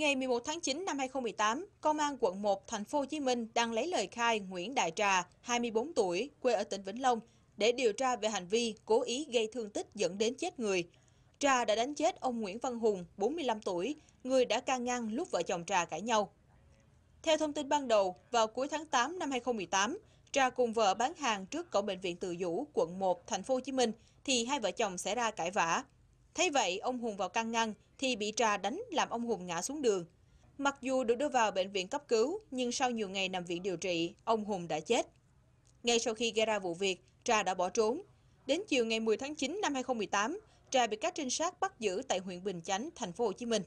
Ngày 11 tháng 9 năm 2018, Công an quận 1 thành phố Hồ Chí Minh đang lấy lời khai Nguyễn Đại Trà, 24 tuổi, quê ở tỉnh Vĩnh Long để điều tra về hành vi cố ý gây thương tích dẫn đến chết người. Trà đã đánh chết ông Nguyễn Văn Hùng, 45 tuổi, người đã can ngăn lúc vợ chồng Trà cãi nhau. Theo thông tin ban đầu, vào cuối tháng 8 năm 2018, Trà cùng vợ bán hàng trước cổng bệnh viện Từ Dũ, quận 1, thành phố Hồ Chí Minh thì hai vợ chồng xảy ra cãi vã. Thấy vậy, ông Hùng vào can ngăn thì bị Trà đánh làm ông Hùng ngã xuống đường. Mặc dù được đưa vào bệnh viện cấp cứu, nhưng sau nhiều ngày nằm viện điều trị, ông Hùng đã chết. Ngay sau khi gây ra vụ việc, Trà đã bỏ trốn. Đến chiều ngày 10 tháng 9 năm 2018, Trà bị các trinh sát bắt giữ tại huyện Bình Chánh, thành phố Hồ Chí Minh.